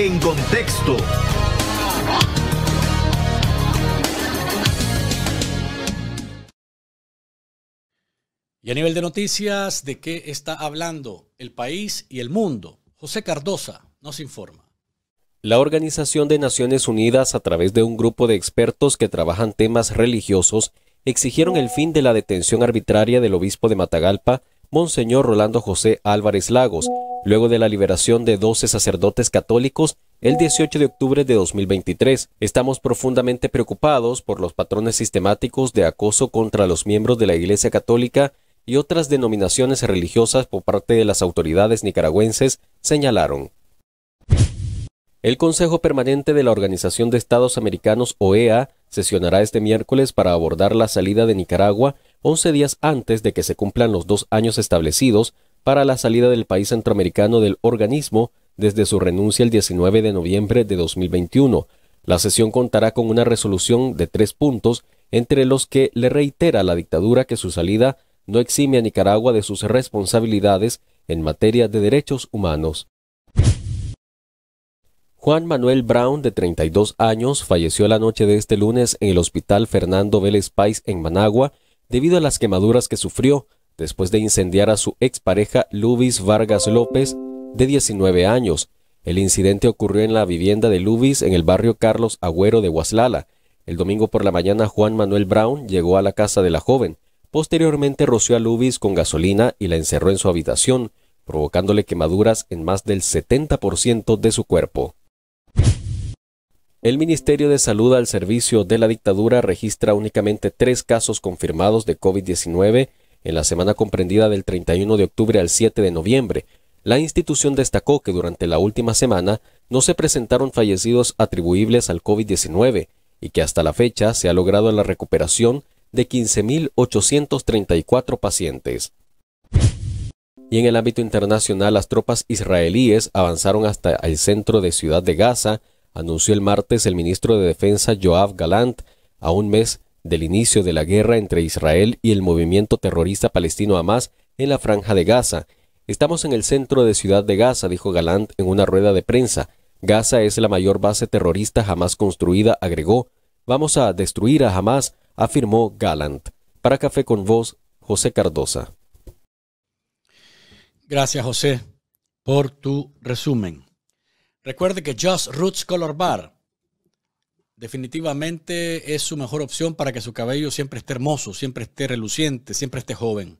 En contexto. Y a nivel de noticias, ¿de qué está hablando el país y el mundo? José Cardosa nos informa. La Organización de Naciones Unidas, a través de un grupo de expertos que trabajan temas religiosos, exigieron el fin de la detención arbitraria del obispo de Matagalpa, Monseñor Rolando José Álvarez Lagos, luego de la liberación de 12 sacerdotes católicos el 18 de octubre de 2023. Estamos profundamente preocupados por los patrones sistemáticos de acoso contra los miembros de la Iglesia Católica y otras denominaciones religiosas por parte de las autoridades nicaragüenses, señalaron. El Consejo Permanente de la Organización de Estados Americanos, OEA, sesionará este miércoles para abordar la salida de Nicaragua 11 días antes de que se cumplan los dos años establecidos para la salida del país centroamericano del organismo desde su renuncia el 19 de noviembre de 2021. La sesión contará con una resolución de tres puntos, entre los que le reitera a la dictadura que su salida no exime a Nicaragua de sus responsabilidades en materia de derechos humanos. Juan Manuel Brown, de 32 años, falleció la noche de este lunes en el Hospital Fernando Vélez Páez en Managua, debido a las quemaduras que sufrió después de incendiar a su expareja Lubis Vargas López, de 19 años. El incidente ocurrió en la vivienda de Lubis en el barrio Carlos Agüero de Huaslala. El domingo por la mañana Juan Manuel Brown llegó a la casa de la joven. Posteriormente roció a Lubis con gasolina y la encerró en su habitación, provocándole quemaduras en más del 70% de su cuerpo. El Ministerio de Salud al servicio de la dictadura registra únicamente tres casos confirmados de COVID-19 en la semana comprendida del 31 de octubre al 7 de noviembre. La institución destacó que durante la última semana no se presentaron fallecidos atribuibles al COVID-19 y que hasta la fecha se ha logrado la recuperación de 15.834 pacientes. Y en el ámbito internacional, las tropas israelíes avanzaron hasta el centro de Ciudad de Gaza, anunció el martes el ministro de Defensa Joab Galant a un mes del inicio de la guerra entre Israel y el movimiento terrorista palestino Hamas en la franja de Gaza. Estamos en el centro de Ciudad de Gaza, dijo Galant en una rueda de prensa. Gaza es la mayor base terrorista jamás construida, agregó. Vamos a destruir a Hamas, afirmó Galant. Para Café con vos, José Cardosa. Gracias, José, por tu resumen. Recuerde que Just Roots Color Bar definitivamente es su mejor opción para que su cabello siempre esté hermoso, siempre esté reluciente, siempre esté joven.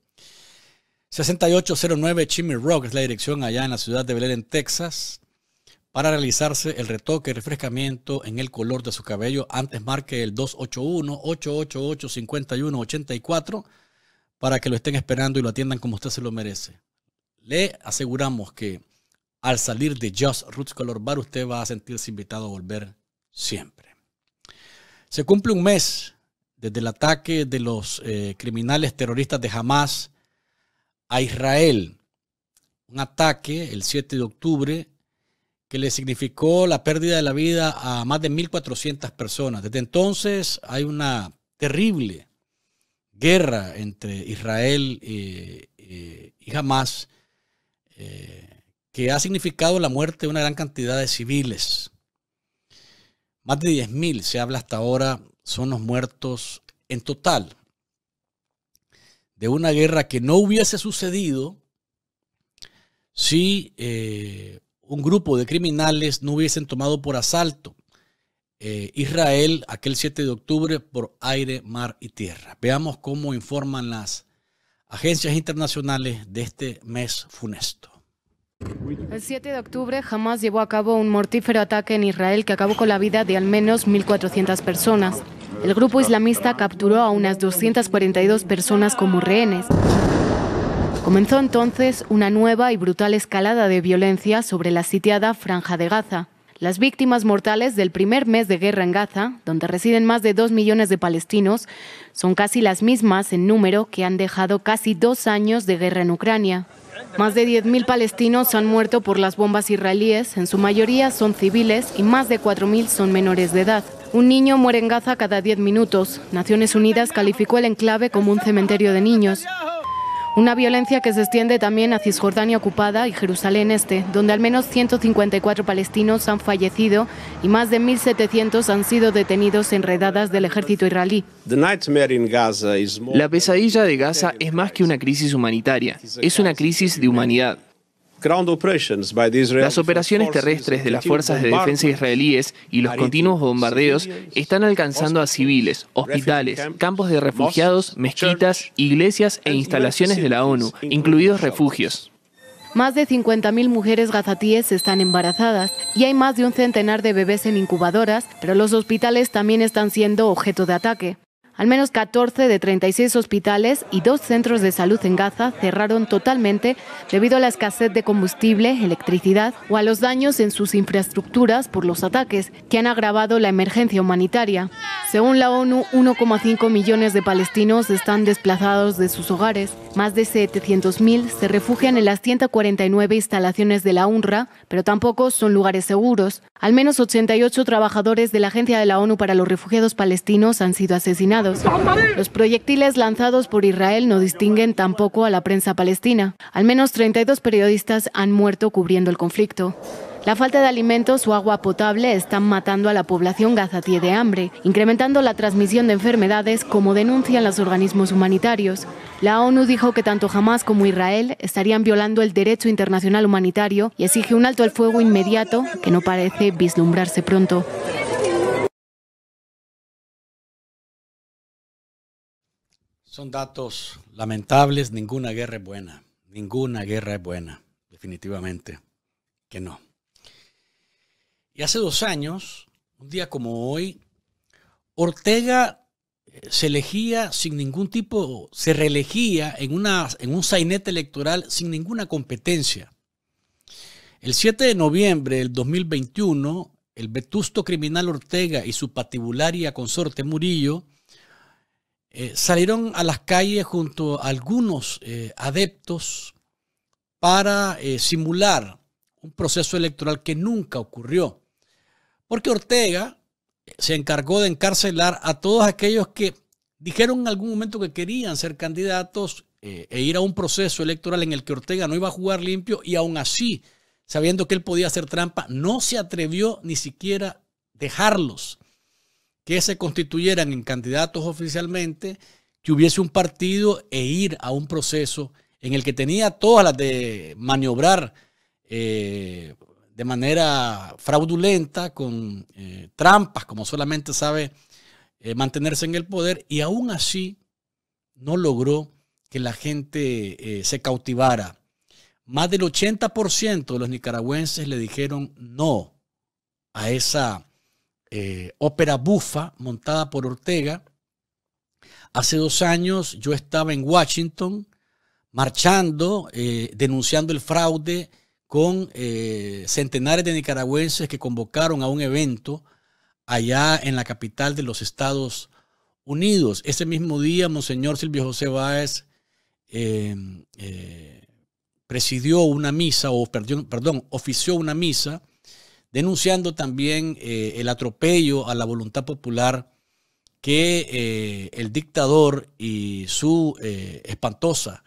6809 Chimney Rock es la dirección allá en la ciudad de Belén, Texas, para realizarse el retoque y refrescamiento en el color de su cabello. Antes marque el 281-888-5184 para que lo estén esperando y lo atiendan como usted se lo merece. Le aseguramos que al salir de Just Roots Color Bar, usted va a sentirse invitado a volver siempre. Se cumple un mes desde el ataque de los eh, criminales terroristas de Hamas a Israel. Un ataque el 7 de octubre que le significó la pérdida de la vida a más de 1.400 personas. Desde entonces hay una terrible guerra entre Israel eh, eh, y Hamas que ha significado la muerte de una gran cantidad de civiles. Más de 10.000, se habla hasta ahora, son los muertos en total de una guerra que no hubiese sucedido si eh, un grupo de criminales no hubiesen tomado por asalto eh, Israel aquel 7 de octubre por aire, mar y tierra. Veamos cómo informan las agencias internacionales de este mes funesto. El 7 de octubre Hamas llevó a cabo un mortífero ataque en Israel que acabó con la vida de al menos 1.400 personas. El grupo islamista capturó a unas 242 personas como rehenes. Comenzó entonces una nueva y brutal escalada de violencia sobre la sitiada Franja de Gaza. Las víctimas mortales del primer mes de guerra en Gaza, donde residen más de dos millones de palestinos, son casi las mismas en número que han dejado casi dos años de guerra en Ucrania. Más de 10.000 palestinos han muerto por las bombas israelíes, en su mayoría son civiles y más de 4.000 son menores de edad. Un niño muere en Gaza cada 10 minutos. Naciones Unidas calificó el enclave como un cementerio de niños. Una violencia que se extiende también a Cisjordania ocupada y Jerusalén Este, donde al menos 154 palestinos han fallecido y más de 1.700 han sido detenidos en redadas del ejército israelí. La pesadilla de Gaza es más que una crisis humanitaria, es una crisis de humanidad. Las operaciones terrestres de las fuerzas de defensa israelíes y los continuos bombardeos están alcanzando a civiles, hospitales, campos de refugiados, mezquitas, iglesias e instalaciones de la ONU, incluidos refugios. Más de 50.000 mujeres gazatíes están embarazadas y hay más de un centenar de bebés en incubadoras, pero los hospitales también están siendo objeto de ataque. Al menos 14 de 36 hospitales y dos centros de salud en Gaza cerraron totalmente debido a la escasez de combustible, electricidad o a los daños en sus infraestructuras por los ataques que han agravado la emergencia humanitaria. Según la ONU, 1,5 millones de palestinos están desplazados de sus hogares. Más de 700.000 se refugian en las 149 instalaciones de la UNRWA, pero tampoco son lugares seguros. Al menos 88 trabajadores de la Agencia de la ONU para los Refugiados Palestinos han sido asesinados. Los proyectiles lanzados por Israel no distinguen tampoco a la prensa palestina. Al menos 32 periodistas han muerto cubriendo el conflicto. La falta de alimentos o agua potable están matando a la población gazatí de hambre, incrementando la transmisión de enfermedades como denuncian los organismos humanitarios. La ONU dijo que tanto Hamas como Israel estarían violando el derecho internacional humanitario y exige un alto al fuego inmediato que no parece vislumbrarse pronto. Son datos lamentables, ninguna guerra es buena, ninguna guerra es buena, definitivamente que no. Y hace dos años, un día como hoy, Ortega eh, se elegía sin ningún tipo, se reelegía en, una, en un sainete electoral sin ninguna competencia. El 7 de noviembre del 2021, el vetusto criminal Ortega y su patibularia consorte Murillo eh, salieron a las calles junto a algunos eh, adeptos para eh, simular un proceso electoral que nunca ocurrió. Porque Ortega se encargó de encarcelar a todos aquellos que dijeron en algún momento que querían ser candidatos e ir a un proceso electoral en el que Ortega no iba a jugar limpio y aún así, sabiendo que él podía hacer trampa, no se atrevió ni siquiera dejarlos que se constituyeran en candidatos oficialmente, que hubiese un partido e ir a un proceso en el que tenía todas las de maniobrar eh, de manera fraudulenta, con eh, trampas, como solamente sabe eh, mantenerse en el poder, y aún así no logró que la gente se cautivara. Más del 80% de los nicaragüenses le dijeron no a esa eh, ópera bufa montada por Ortega. Hace dos años yo estaba en Washington marchando, eh, denunciando el fraude con eh, centenares de nicaragüenses que convocaron a un evento allá en la capital de los Estados Unidos. Ese mismo día, Monseñor Silvio José Báez presidió una misa, o perdón, ofició una misa denunciando también eh, el atropello a la voluntad popular que eh, el dictador y su eh, espantosa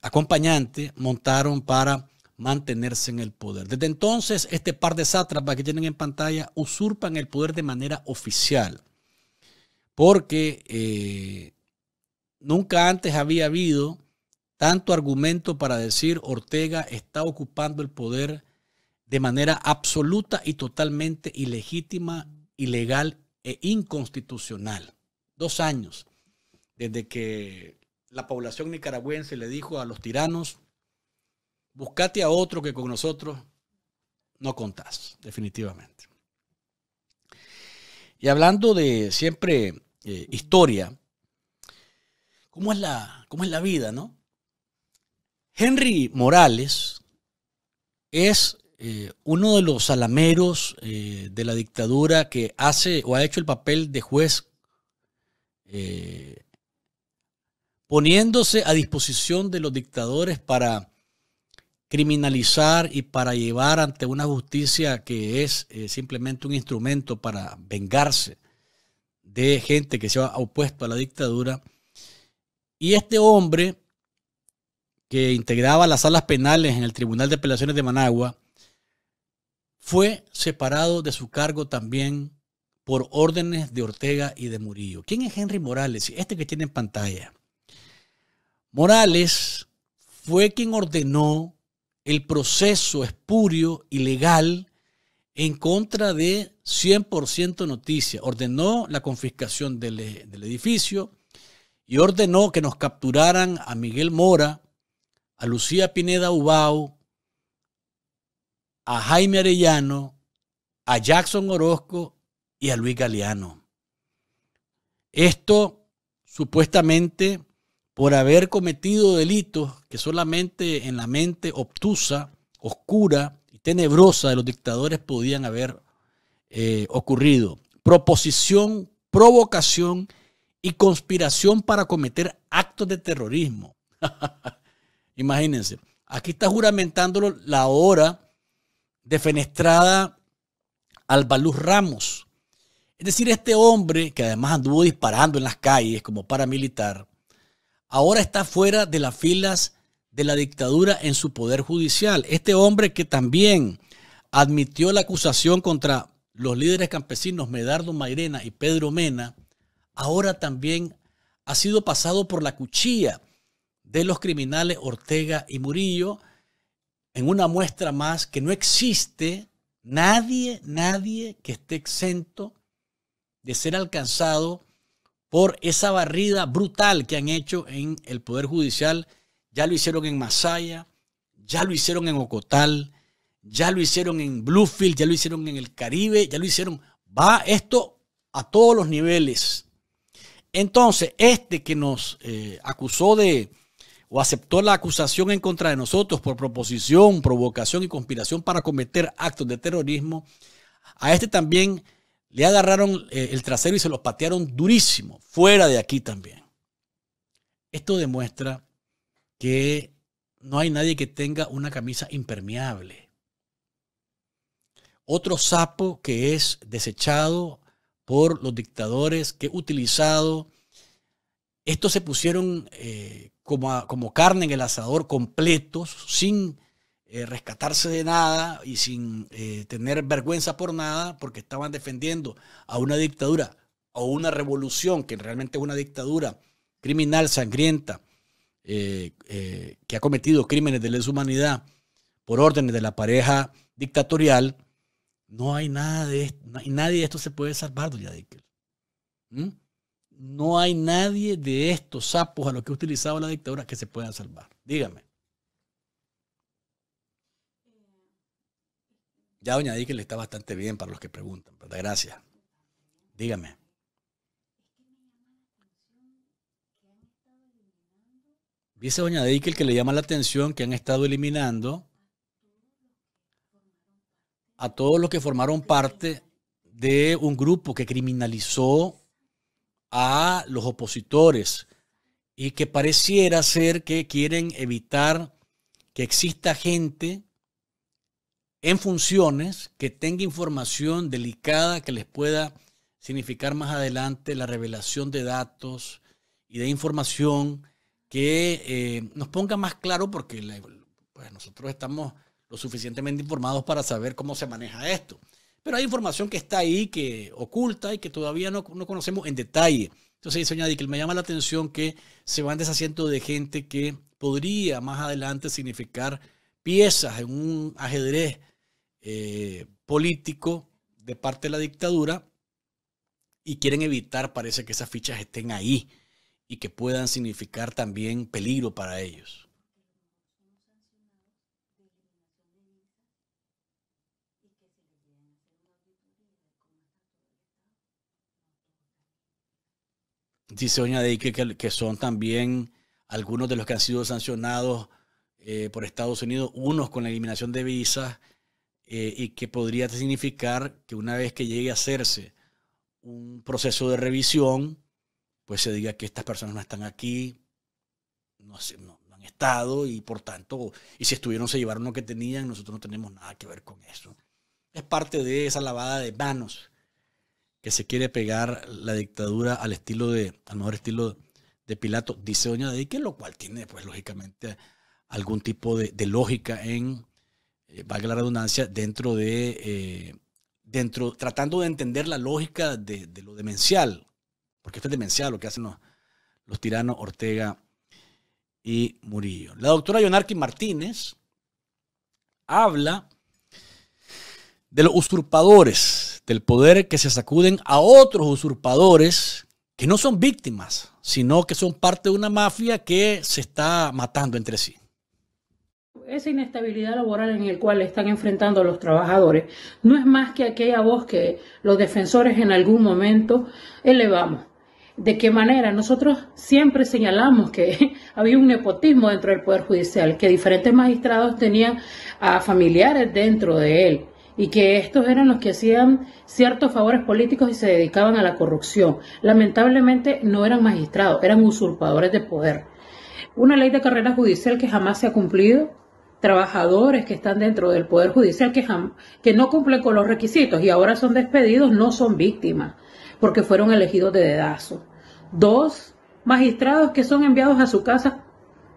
acompañante montaron para mantenerse en el poder. Desde entonces, este par de sátrapas que tienen en pantalla usurpan el poder de manera oficial, porque nunca antes había habido tanto argumento para decir Ortega está ocupando el poder de manera absoluta y totalmente ilegítima, ilegal e inconstitucional. Dos años desde que la población nicaragüense le dijo a los tiranos, buscate a otro que con nosotros no contás, definitivamente. Y hablando de siempre eh, historia, ¿cómo es, la, ¿cómo es la vida, no? Henry Morales es eh, uno de los alameros eh, de la dictadura que hace o ha hecho el papel de juez eh, poniéndose a disposición de los dictadores para criminalizar y para llevar ante una justicia que es simplemente un instrumento para vengarse de gente que se ha opuesto a la dictadura. Y este hombre que integraba las salas penales en el Tribunal de Apelaciones de Managua, fue separado de su cargo también por órdenes de Ortega y de Murillo. ¿Quién es Henry Morales? Este que tiene en pantalla. Morales fue quien ordenó el proceso espurio, ilegal, en contra de 100% Noticia. Ordenó la confiscación del, del, edificio y ordenó que nos capturaran a Miguel Mora, a Lucía Pineda Ubao a Jaime Arellano, a Jackson Orozco y a Luis Galeano. Esto supuestamente por haber cometido delitos que solamente en la mente obtusa, oscura y tenebrosa de los dictadores podían haber eh, ocurrido. Proposición, provocación y conspiración para cometer actos de terrorismo. Imagínense, aquí está juramentándolo la hora defenestrada Albaluz Ramos. Es decir, este hombre, que además anduvo disparando en las calles como paramilitar, ahora está fuera de las filas de la dictadura en su poder judicial. Este hombre que también admitió la acusación contra los líderes campesinos Medardo Mairena y Pedro Mena, ahora también ha sido pasado por la cuchilla de los criminales Ortega y Murillo, en una muestra más que no existe nadie, nadie que esté exento de ser alcanzado por esa barrida brutal que han hecho en el Poder Judicial. Ya lo hicieron en Masaya, ya lo hicieron en Ocotal, ya lo hicieron en Bluefield, ya lo hicieron en el Caribe, ya lo hicieron. Va esto a todos los niveles. Entonces, este que nos eh, acusó de o aceptó la acusación en contra de nosotros por proposición, provocación y conspiración para cometer actos de terrorismo, a este también le agarraron eh, el trasero y se los patearon durísimo, fuera de aquí también. Esto demuestra que no hay nadie que tenga una camisa impermeable. Otro sapo que es desechado por los dictadores, que utilizado estos se pusieron eh, como, carne en el asador completos, sin eh, rescatarse de nada y sin eh, tener vergüenza por nada, porque estaban defendiendo a una dictadura o una revolución, que realmente es una dictadura criminal, sangrienta, que ha cometido crímenes de lesa humanidad por órdenes de la pareja dictatorial. No hay nada de esto, nadie de esto se puede salvar, doña Dickel. ¿Mm? no hay nadie de estos sapos a los que ha utilizado la dictadura que se pueda salvar. Dígame. Ya doña Díquel le está bastante bien para los que preguntan, ¿verdad? Gracias. Dígame. Dice doña Deikel que le llama la atención que han estado eliminando a todos los que formaron parte de un grupo que criminalizó a los opositores y que pareciera ser que quieren evitar que exista gente en funciones que tenga información delicada que les pueda significar más adelante la revelación de datos y de información que eh, nos ponga más claro porque pues nosotros estamos lo suficientemente informados para saber cómo se maneja esto. Pero hay información que está ahí, que oculta y que todavía no, conocemos en detalle. Entonces dice que me llama la atención que se van deshaciendo de gente que podría más adelante significar piezas en un ajedrez eh, político de parte de la dictadura y quieren evitar, parece que esas fichas estén ahí y que puedan significar también peligro para ellos. dice Doña Deike que, son también algunos de los que han sido sancionados eh, por Estados Unidos, unos con la eliminación de visas, eh, y que podría significar que una vez que llegue a hacerse un proceso de revisión, pues se diga que estas personas no están aquí, no, no han estado, y por tanto, y si estuvieron, se llevaron lo que tenían, nosotros no tenemos nada que ver con eso. Es parte de esa lavada de manos que se quiere pegar la dictadura al estilo de, al mejor estilo de Pilato, dice Doña Dedique, lo cual tiene, pues, lógicamente, algún tipo de, lógica en, eh, valga la redundancia, dentro de, eh, dentro, tratando de entender la lógica de, lo demencial, porque es demencial lo que hacen los, los tiranos Ortega y Murillo. La doctora Yonarki Martínez habla de los usurpadores el poder que se sacuden a otros usurpadores que no son víctimas, sino que son parte de una mafia que se está matando entre sí. Esa inestabilidad laboral en el cual están enfrentando los trabajadores no es más que aquella voz que los defensores en algún momento elevamos. ¿De qué manera? Nosotros siempre señalamos que había un nepotismo dentro del Poder Judicial, que diferentes magistrados tenían a familiares dentro de él, y que estos eran los que hacían ciertos favores políticos y se dedicaban a la corrupción. Lamentablemente no eran magistrados, eran usurpadores de poder. Una ley de carrera judicial que jamás se ha cumplido, trabajadores que están dentro del Poder Judicial que, que no cumplen con los requisitos y ahora son despedidos, no son víctimas, porque fueron elegidos de dedazo. Dos magistrados que son enviados a su casa,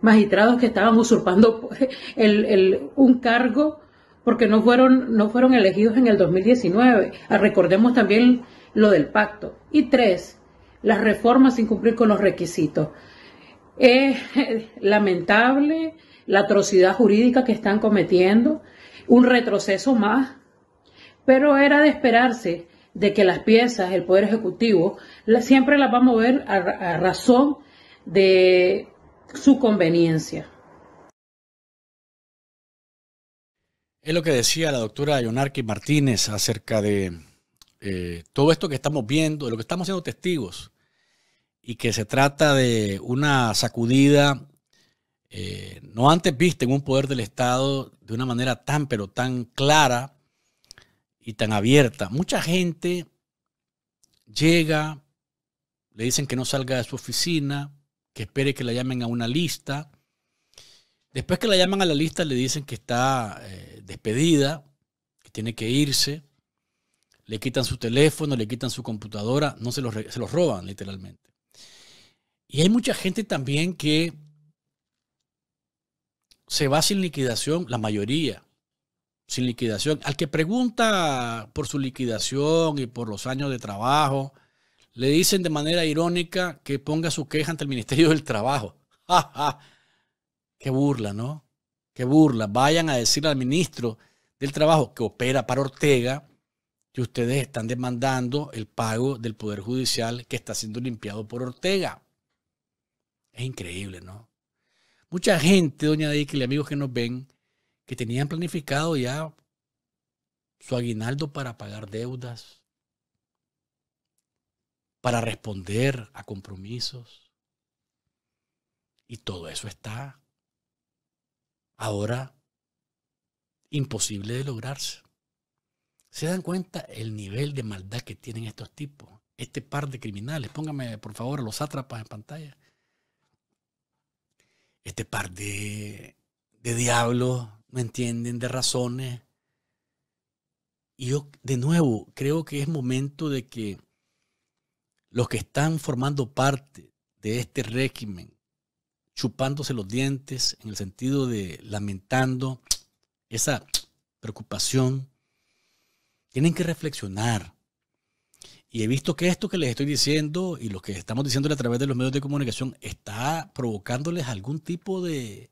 magistrados que estaban usurpando el, un cargo porque no fueron, no fueron elegidos en el 2019. Ah, recordemos también lo del pacto. Y tres, las reformas sin cumplir con los requisitos. Es lamentable la atrocidad jurídica que están cometiendo, un retroceso más, pero era de esperarse de que las piezas, el Poder Ejecutivo, siempre las va a mover a razón de su conveniencia. Es lo que decía la doctora Yonarqui Martínez acerca de eh, todo esto que estamos viendo, de lo que estamos siendo testigos, y que se trata de una sacudida eh, no antes vista en un poder del Estado de una manera tan, pero tan clara y tan abierta. Mucha gente llega, le dicen que no salga de su oficina, que espere que la llamen a una lista, Después que la llaman a la lista, le dicen que está eh, despedida, que tiene que irse. Le quitan su teléfono, le quitan su computadora, no se los, se los roban literalmente. Y hay mucha gente también que se va sin liquidación, la mayoría, sin liquidación. Al que pregunta por su liquidación y por los años de trabajo, le dicen de manera irónica que ponga su queja ante el Ministerio del Trabajo. ¡Ja, ja Qué burla, ¿no? Qué burla. Vayan a decir al ministro del Trabajo que opera para Ortega que ustedes están demandando el pago del Poder Judicial que está siendo limpiado por Ortega. Es increíble, ¿no? Mucha gente, doña Dickel amigos que nos ven, que tenían planificado ya su aguinaldo para pagar deudas, para responder a compromisos. Y todo eso está ahora imposible de lograrse. ¿Se dan cuenta el nivel de maldad que tienen estos tipos? Este par de criminales. Póngame, por favor, a los sátrapas en pantalla. Este par de, de diablos, ¿me entienden? De razones. Y yo, de nuevo, creo que es momento de que los que están formando parte de este régimen chupándose los dientes, en el sentido de lamentando esa preocupación. Tienen que reflexionar. Y he visto que esto que les estoy diciendo y lo que estamos diciendo a través de los medios de comunicación está provocándoles algún tipo de,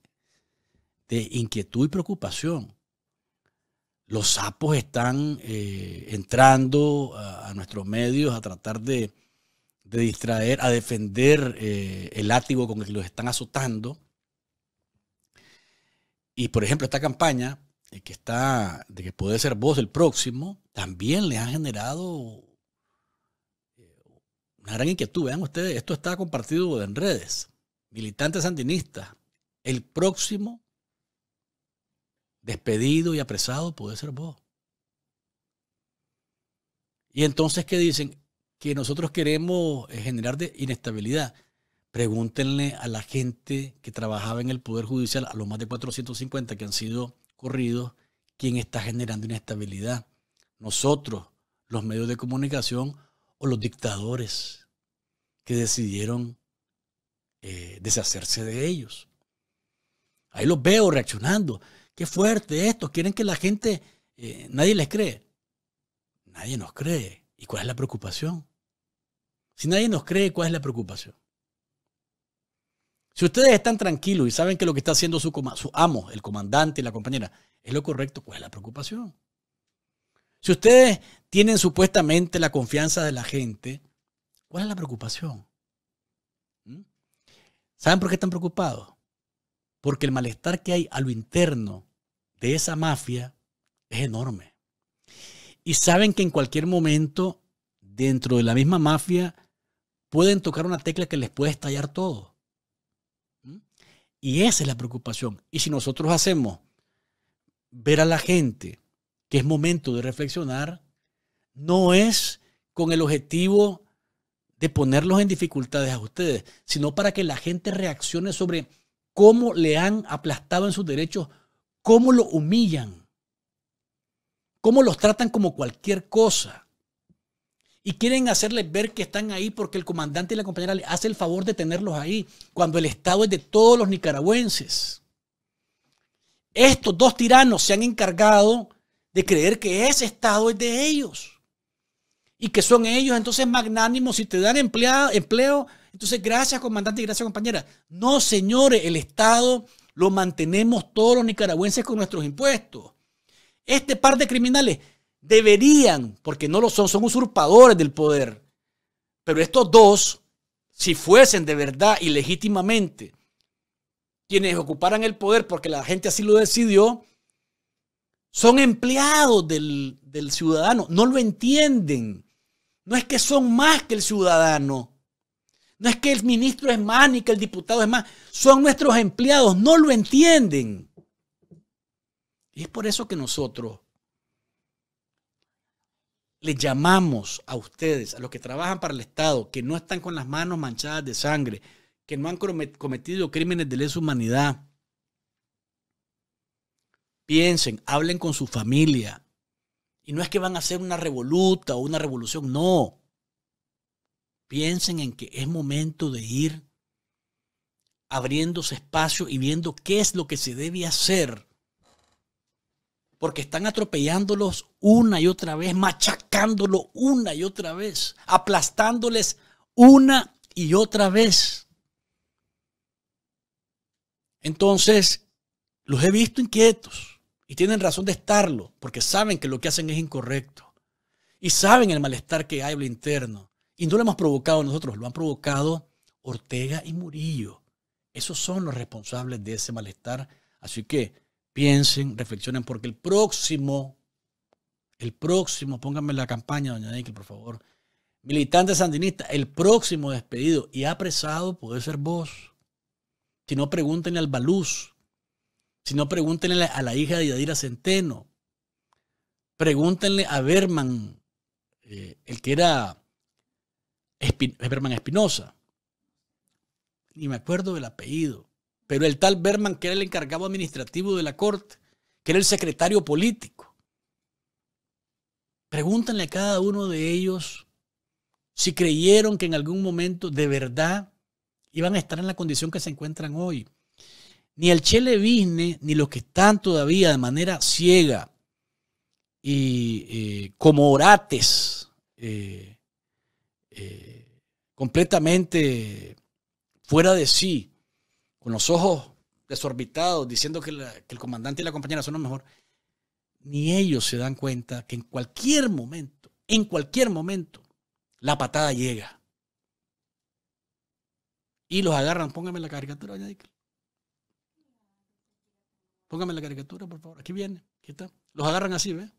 inquietud y preocupación. Los sapos están eh, entrando a, nuestros medios a tratar de de distraer, a defender eh, el látigo con el que los están azotando. Y por ejemplo, esta campaña eh, que está de que puede ser vos el próximo, también le ha generado eh, una gran inquietud. Vean ustedes, esto está compartido en redes. Militantes sandinistas, el próximo despedido y apresado puede ser vos. Y entonces, ¿qué dicen? que nosotros queremos eh, generar de inestabilidad. Pregúntenle a la gente que trabajaba en el Poder Judicial, a los más de 450 que han sido corridos, quién está generando inestabilidad. Nosotros, los medios de comunicación o los dictadores que decidieron eh, deshacerse de ellos. Ahí los veo reaccionando. Qué fuerte esto. Quieren que la gente, eh, nadie les cree. Nadie nos cree. ¿Y cuál es la preocupación? Si nadie nos cree, ¿cuál es la preocupación? Si ustedes están tranquilos y saben que lo que está haciendo su, amo, el comandante y la compañera, es lo correcto, ¿cuál es la preocupación? Si ustedes tienen supuestamente la confianza de la gente, ¿cuál es la preocupación? ¿Mm? ¿Saben por qué están preocupados? Porque el malestar que hay a lo interno de esa mafia es enorme. Y saben que en cualquier momento, dentro de la misma mafia, pueden tocar una tecla que les puede estallar todo. ¿Mm? Y esa es la preocupación. Y si nosotros hacemos ver a la gente que es momento de reflexionar, no es con el objetivo de ponerlos en dificultades a ustedes, sino para que la gente reaccione sobre cómo le han aplastado en sus derechos, cómo lo humillan, cómo los tratan como cualquier cosa y quieren hacerles ver que están ahí porque el comandante y la compañera le hace el favor de tenerlos ahí, cuando el Estado es de todos los nicaragüenses. Estos dos tiranos se han encargado de creer que ese Estado es de ellos y que son ellos entonces magnánimos si te dan empleo. Entonces, gracias comandante y gracias compañera. No, señores, el Estado lo mantenemos todos los nicaragüenses con nuestros impuestos. Este par de criminales Deberían, porque no lo son, son usurpadores del poder. Pero estos dos, si fuesen de verdad y legítimamente quienes ocuparan el poder porque la gente así lo decidió, son empleados del, ciudadano. No lo entienden. No es que son más que el ciudadano. No es que el ministro es más ni que el diputado es más. Son nuestros empleados. No lo entienden. Y es por eso que nosotros le llamamos a ustedes, a los que trabajan para el Estado, que no están con las manos manchadas de sangre, que no han cometido crímenes de lesa humanidad. Piensen, hablen con su familia. Y no es que van a hacer una revoluta o una revolución, no. Piensen en que es momento de ir abriéndose espacio y viendo qué es lo que se debe hacer porque están atropellándolos una y otra vez, machacándolo una y otra vez, aplastándoles una y otra vez. Entonces, los he visto inquietos y tienen razón de estarlo, porque saben que lo que hacen es incorrecto y saben el malestar que hay lo interno. Y no lo hemos provocado nosotros, lo han provocado Ortega y Murillo. Esos son los responsables de ese malestar. Así que piensen, reflexionen, porque el próximo, el próximo, pónganme la campaña, doña Nike, por favor, militante sandinista, el próximo despedido y apresado puede ser vos. Si no, pregúntenle al Balús. Si no, pregúntenle a la hija de Yadira Centeno. Pregúntenle a Berman, eh, el que era Berman Espinosa. Ni me acuerdo del apellido pero el tal Berman, que era el encargado administrativo de la corte, que era el secretario político. Pregúntenle a cada uno de ellos si creyeron que en algún momento de verdad iban a estar en la condición que se encuentran hoy. Ni el Chele ni los que están todavía de manera ciega y eh, como orates, eh, eh, completamente fuera de sí, con los ojos desorbitados, diciendo que, el comandante y la compañera son los mejor, ni ellos se dan cuenta que en cualquier momento, en cualquier momento, la patada llega. Y los agarran, póngame la caricatura, doña Póngame la caricatura, por favor. Aquí viene, aquí está. Los agarran así, ¿ves?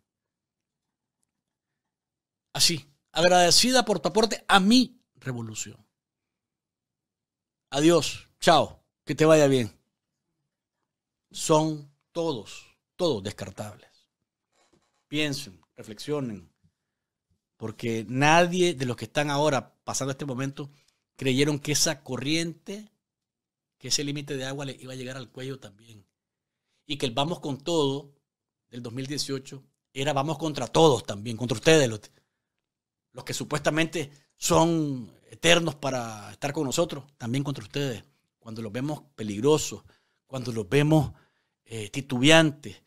Así, agradecida por tu aporte a mi revolución. Adiós, chao. Que te vaya bien. Son todos, todos descartables. Piensen, reflexionen, porque nadie de los que están ahora pasando este momento creyeron que esa corriente, que ese límite de agua le iba a llegar al cuello también. Y que el vamos con todo del 2018 era vamos contra todos también, contra ustedes, los, los que supuestamente son eternos para estar con nosotros, también contra ustedes cuando los vemos peligrosos, cuando los vemos eh, titubeantes,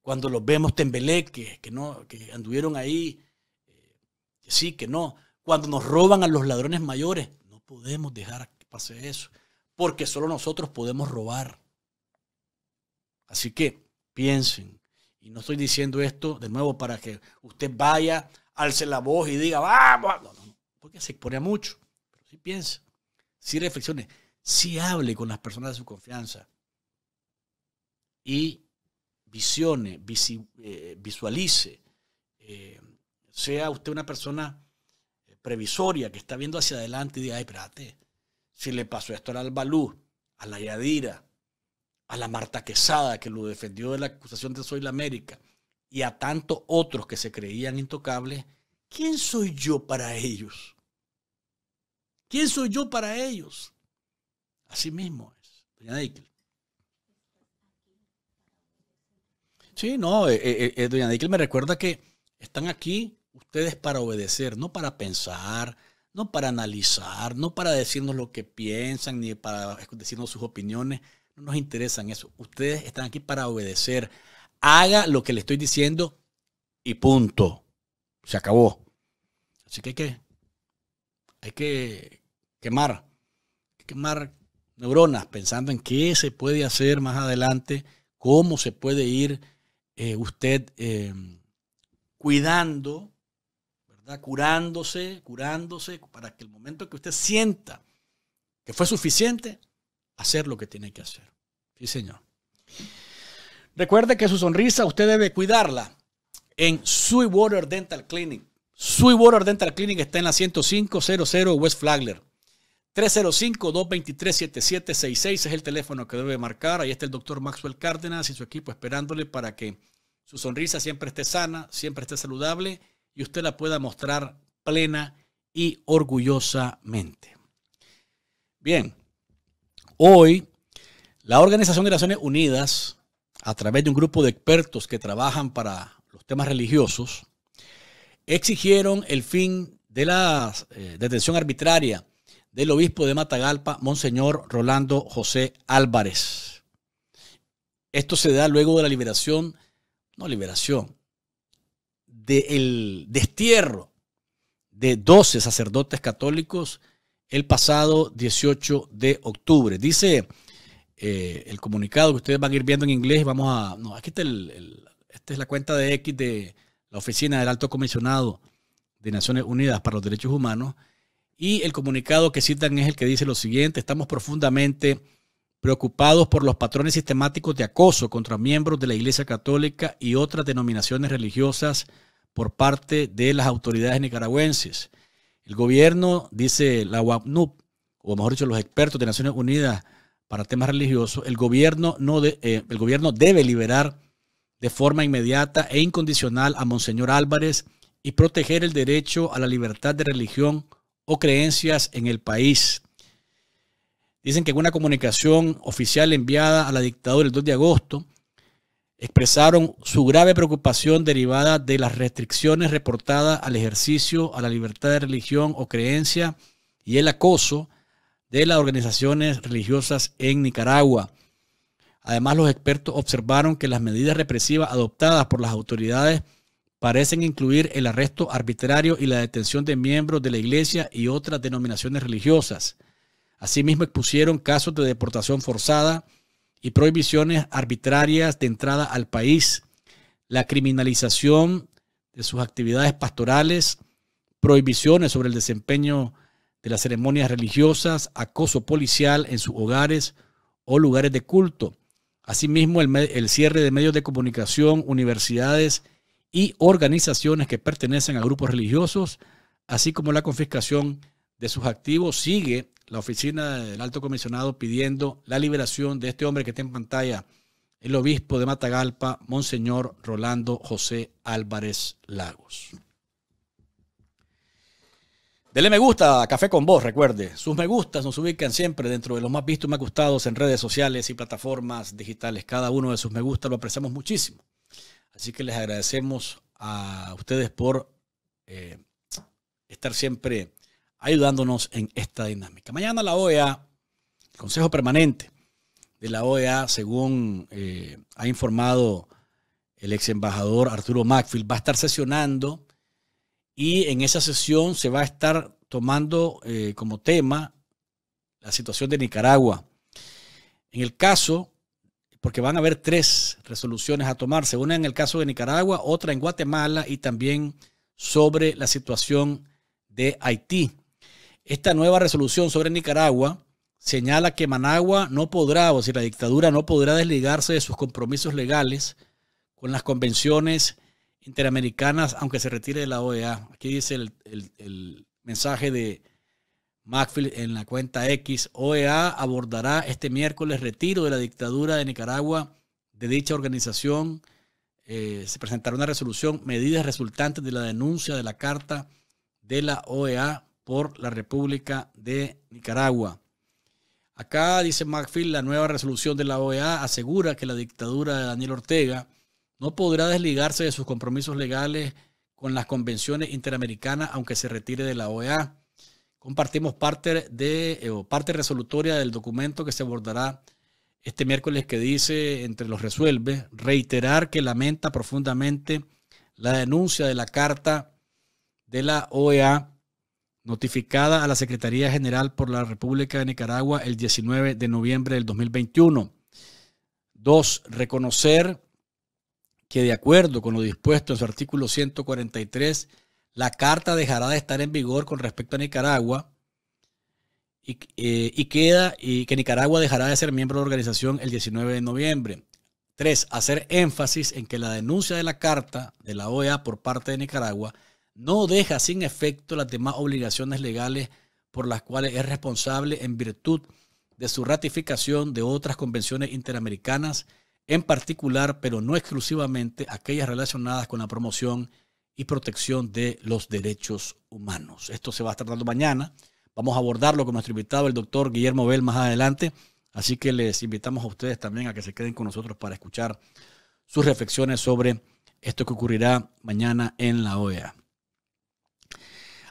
cuando los vemos tembeleques, que, no, anduvieron ahí, eh, que sí, que no, cuando nos roban a los ladrones mayores, no podemos dejar que pase eso, porque solo nosotros podemos robar. Así que piensen, y no estoy diciendo esto de nuevo para que usted vaya, alce la voz y diga, vamos, no, no, porque se expone mucho, pero sí piensa, sí reflexione, si hable con las personas de su confianza y visione, eh, visualice, eh, sea usted una persona eh, previsoria que está viendo hacia adelante y diga, ay, espérate, si le pasó esto al Balú, a la Yadira, a la Marta Quesada, que lo defendió de la acusación de Soy la América, y a tantos otros que se creían intocables, ¿quién soy yo para ellos? ¿Quién soy yo para ellos? Así mismo es, doña Sí, no, eh, eh, eh, doña me recuerda que están aquí ustedes para obedecer, no para pensar, no para analizar, no para decirnos lo que piensan, ni para decirnos sus opiniones. No nos interesan eso. Ustedes están aquí para obedecer. Haga lo que le estoy diciendo y punto. Se acabó. Así que hay que, hay que quemar, hay que quemar neuronas, pensando en qué se puede hacer más adelante, cómo se puede ir eh, usted eh, cuidando, ¿verdad? curándose, curándose, para que el momento que usted sienta que fue suficiente, hacer lo que tiene que hacer. Sí, señor. Recuerde que su sonrisa usted debe cuidarla en Sweetwater Dental Clinic. Sweetwater Dental Clinic está en la 10500 West Flagler. 305-223-7766 es el teléfono que debe marcar. Ahí está el doctor Maxwell Cárdenas y su equipo esperándole para que su sonrisa siempre esté sana, siempre esté saludable y usted la pueda mostrar plena y orgullosamente. Bien, hoy la Organización de Naciones Unidas, a través de un grupo de expertos que trabajan para los temas religiosos, exigieron el fin de la eh, detención arbitraria del obispo de Matagalpa, Monseñor Rolando José Álvarez. Esto se da luego de la liberación, no liberación, del destierro de 12 sacerdotes católicos el pasado 18 de octubre. Dice eh, el comunicado que ustedes van a ir viendo en inglés. Vamos a. No, aquí está el, esta es la cuenta de X de la Oficina del Alto Comisionado de Naciones Unidas para los Derechos Humanos. Y el comunicado que citan es el que dice lo siguiente, estamos profundamente preocupados por los patrones sistemáticos de acoso contra miembros de la Iglesia Católica y otras denominaciones religiosas por parte de las autoridades nicaragüenses. El gobierno, dice la UAPNUP, o mejor dicho, los expertos de Naciones Unidas para temas religiosos, el gobierno, no eh, el gobierno debe liberar de forma inmediata e incondicional a Monseñor Álvarez y proteger el derecho a la libertad de religión o creencias en el país. Dicen que en una comunicación oficial enviada a la dictadura el 2 de agosto, expresaron su grave preocupación derivada de las restricciones reportadas al ejercicio, a la libertad de religión o creencia y el acoso de las organizaciones religiosas en Nicaragua. Además, los expertos observaron que las medidas represivas adoptadas por las autoridades parecen incluir el arresto arbitrario y la detención de miembros de la Iglesia y otras denominaciones religiosas. Asimismo, expusieron casos de deportación forzada y prohibiciones arbitrarias de entrada al país, la criminalización de sus actividades pastorales, prohibiciones sobre el desempeño de las ceremonias religiosas, acoso policial en sus hogares o lugares de culto. Asimismo, el, cierre de medios de comunicación, universidades y y organizaciones que pertenecen a grupos religiosos, así como la confiscación de sus activos. Sigue la oficina del alto comisionado pidiendo la liberación de este hombre que está en pantalla, el obispo de Matagalpa, Monseñor Rolando José Álvarez Lagos. Dele me gusta a Café con Vos, recuerde. Sus me gustas nos ubican siempre dentro de los más vistos y más gustados en redes sociales y plataformas digitales. Cada uno de sus me gustas lo apreciamos muchísimo. Así que les agradecemos a ustedes por eh, estar siempre ayudándonos en esta dinámica. Mañana la OEA, el Consejo Permanente de la OEA, según eh, ha informado el ex embajador Arturo Macfield, va a estar sesionando y en esa sesión se va a estar tomando eh, como tema la situación de Nicaragua. En el caso, porque van a haber tres resoluciones a tomarse, una en el caso de Nicaragua, otra en Guatemala y también sobre la situación de Haití. Esta nueva resolución sobre Nicaragua señala que Managua no podrá, o si la dictadura no podrá desligarse de sus compromisos legales con las convenciones interamericanas, aunque se retire de la OEA. Aquí dice el, mensaje de Macfield en la cuenta X. OEA abordará este miércoles retiro de la dictadura de Nicaragua de dicha organización eh, se presentará una resolución, medidas resultantes de la denuncia de la Carta de la OEA por la República de Nicaragua. Acá dice McFill, la nueva resolución de la OEA asegura que la dictadura de Daniel Ortega no podrá desligarse de sus compromisos legales con las convenciones interamericanas aunque se retire de la OEA. Compartimos parte, de, eh, parte resolutoria del documento que se abordará este miércoles que dice, entre los resuelve, reiterar que lamenta profundamente la denuncia de la carta de la OEA notificada a la Secretaría General por la República de Nicaragua el 19 de noviembre del 2021. Dos, reconocer que de acuerdo con lo dispuesto en su artículo 143, la carta dejará de estar en vigor con respecto a Nicaragua eh, y, queda, y que Nicaragua dejará de ser miembro de la organización el 19 de noviembre. Tres, hacer énfasis en que la denuncia de la Carta de la OEA por parte de Nicaragua no deja sin efecto las demás obligaciones legales por las cuales es responsable en virtud de su ratificación de otras convenciones interamericanas, en particular, pero no exclusivamente, aquellas relacionadas con la promoción y protección de los derechos humanos. Esto se va a estar dando mañana. Vamos a abordarlo con nuestro invitado, el doctor Guillermo Bell, más adelante. Así que les invitamos a ustedes también a que se queden con nosotros para escuchar sus reflexiones sobre esto que ocurrirá mañana en la OEA.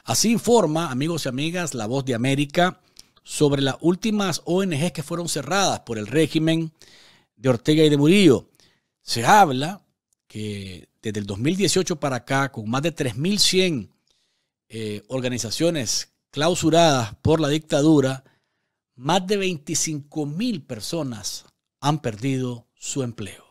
Así informa, amigos y amigas, La Voz de América sobre las últimas ONGs que fueron cerradas por el régimen de Ortega y de Murillo. Se habla que desde el 2018 para acá, con más de 3.100 eh, organizaciones clausuradas por la dictadura, más de 25 mil personas han perdido su empleo.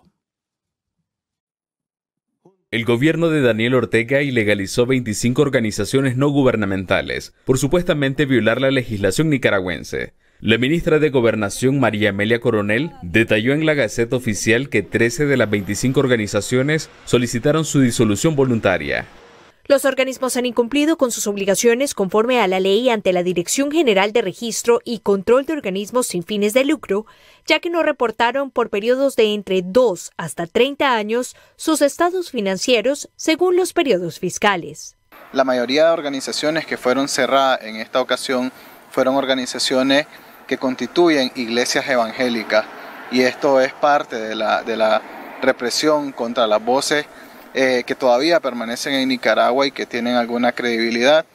El gobierno de Daniel Ortega ilegalizó 25 organizaciones no gubernamentales por supuestamente violar la legislación nicaragüense. La ministra de Gobernación María Amelia Coronel detalló en la Gaceta Oficial que 13 de las 25 organizaciones solicitaron su disolución voluntaria. Los organismos han incumplido con sus obligaciones conforme a la ley ante la Dirección General de Registro y Control de Organismos sin fines de lucro, ya que no reportaron por periodos de entre 2 hasta 30 años sus estados financieros según los periodos fiscales. La mayoría de organizaciones que fueron cerradas en esta ocasión fueron organizaciones que constituyen iglesias evangélicas y esto es parte de la, de la represión contra las voces eh, que todavía permanecen en Nicaragua y que tienen alguna credibilidad.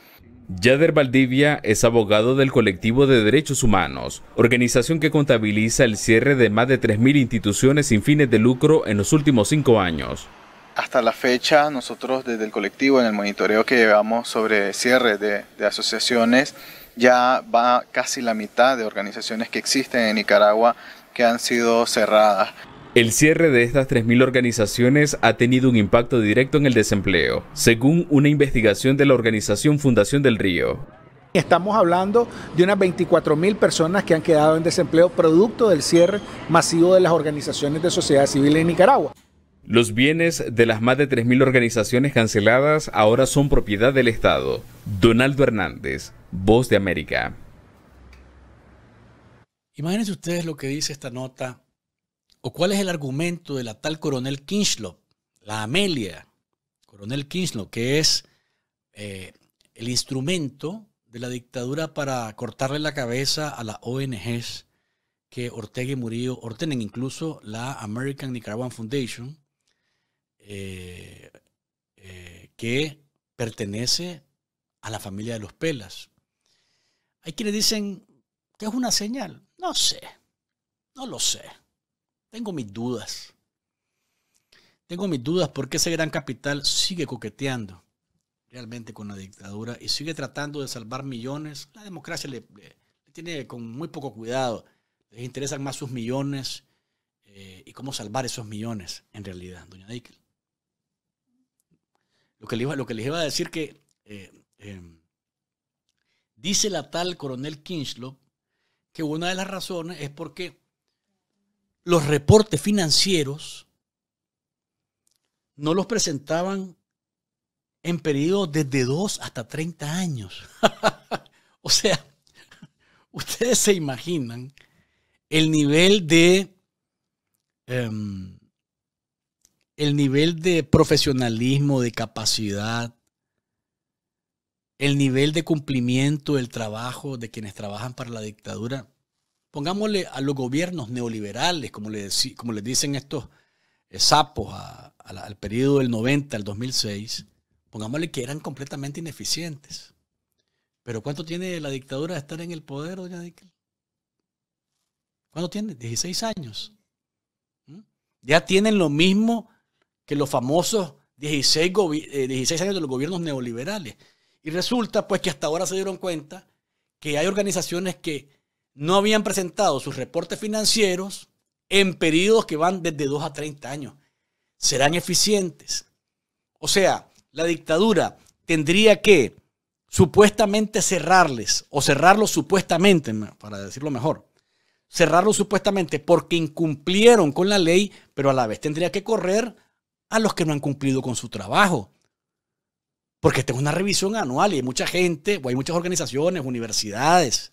Yader Valdivia es abogado del colectivo de derechos humanos, organización que contabiliza el cierre de más de 3.000 instituciones sin fines de lucro en los últimos cinco años. Hasta la fecha, nosotros desde el colectivo, en el monitoreo que llevamos sobre cierre de asociaciones, ya va casi la mitad de organizaciones que existen en Nicaragua que han sido cerradas. El cierre de estas 3.000 organizaciones ha tenido un impacto directo en el desempleo, según una investigación de la organización Fundación del Río. Estamos hablando de unas 24.000 personas que han quedado en desempleo producto del cierre masivo de las organizaciones de sociedad civil en Nicaragua. Los bienes de las más de 3.000 organizaciones canceladas ahora son propiedad del Estado. Donaldo Hernández, Voz de América. Imagínense ustedes lo que dice esta nota ¿O cuál es el argumento de la tal coronel Kinslow, la Amelia, coronel Kinslow, que es eh, el instrumento de la dictadura para cortarle la cabeza a las ONGs que Ortega y Murillo ordenen, incluso la American Nicaraguan Foundation, eh, eh, que pertenece a la familia de los Pelas. Hay quienes dicen que es una señal. No sé, no lo sé. Tengo mis dudas. Tengo mis dudas porque ese gran capital sigue coqueteando realmente con la dictadura y sigue tratando de salvar millones. La democracia le, tiene con muy poco cuidado. Les interesan más sus millones eh, y cómo salvar esos millones en realidad, doña Dickel. Lo que, iba, les iba a decir que eh, eh, dice la tal coronel Kinslow que una de las razones es porque los reportes financieros no los presentaban en periodos desde 2 hasta 30 años. o sea, ustedes se imaginan el nivel de... Em, el nivel de profesionalismo, de capacidad, el nivel de cumplimiento del trabajo de quienes trabajan para la dictadura pongámosle a los gobiernos neoliberales, como, le como les dicen estos eh, sapos al periodo del 90 al 2006, pongámosle que eran completamente ineficientes. Pero ¿cuánto tiene la dictadura de estar en el poder, doña Dickel? ¿Cuánto tiene? 16 años. ¿Mm? Ya tienen lo mismo que los famosos 16, 16 eh, años de los gobiernos neoliberales. Y resulta pues que hasta ahora se dieron cuenta que hay organizaciones que no habían presentado sus reportes financieros en periodos que van desde 2 a 30 años. Serán eficientes. O sea, la dictadura tendría que supuestamente cerrarles, o cerrarlos supuestamente, para decirlo mejor, cerrarlos supuestamente porque incumplieron con la ley, pero a la vez tendría que correr a los que no han cumplido con su trabajo. Porque tengo una revisión anual y hay mucha gente, o hay muchas organizaciones, universidades,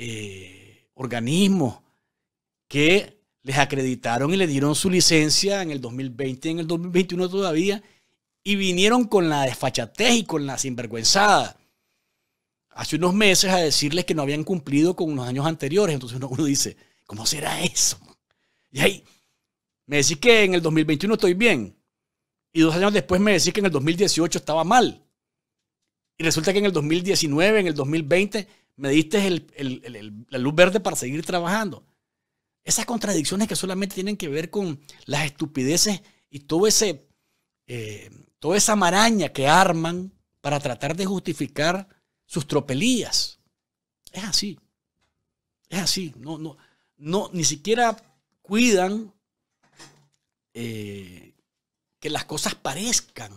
eh, organismos que les acreditaron y le dieron su licencia en el 2020, en el 2021 todavía, y vinieron con la desfachatez y con la sinvergüenzada hace unos meses a decirles que no habían cumplido con los años anteriores. Entonces uno, uno dice, ¿cómo será eso? Y ahí, me decís que en el 2021 estoy bien. Y dos años después me decís que en el 2018 estaba mal. Y resulta que en el 2019, en el 2020, me diste la luz verde para seguir trabajando. Esas contradicciones que solamente tienen que ver con las estupideces y todo ese, eh, toda esa maraña que arman para tratar de justificar sus tropelías. Es así. Es así. No, no, no, ni siquiera cuidan eh, que las cosas parezcan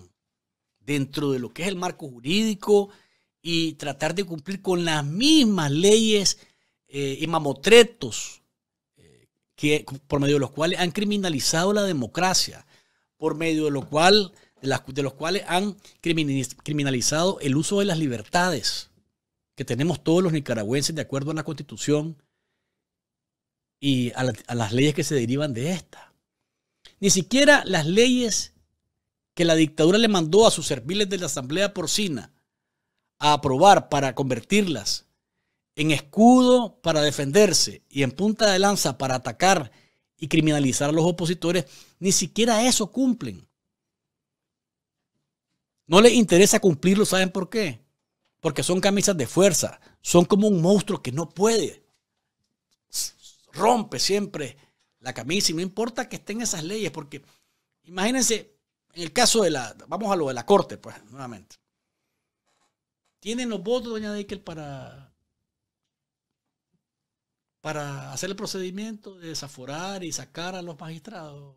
dentro de lo que es el marco jurídico, y tratar de cumplir con las mismas leyes eh, y mamotretos eh, que, por medio de los cuales han criminalizado la democracia, por medio de, lo cual, de, los cuales han criminalizado el uso de las libertades que tenemos todos los nicaragüenses de acuerdo a la constitución y a las leyes que se derivan de esta. Ni siquiera las leyes que la dictadura le mandó a sus serviles de la Asamblea Porcina a aprobar para convertirlas en escudo para defenderse y en punta de lanza para atacar y criminalizar a los opositores, ni siquiera eso cumplen. No les interesa cumplirlo, ¿saben por qué? Porque son camisas de fuerza, son como un monstruo que no puede. Rompe siempre la camisa y no importa que estén esas leyes, porque imagínense, en el caso de la, vamos a lo de la corte, pues, nuevamente. ¿Tienen los votos, doña Deikel, para, para hacer el procedimiento de desaforar y sacar a los magistrados?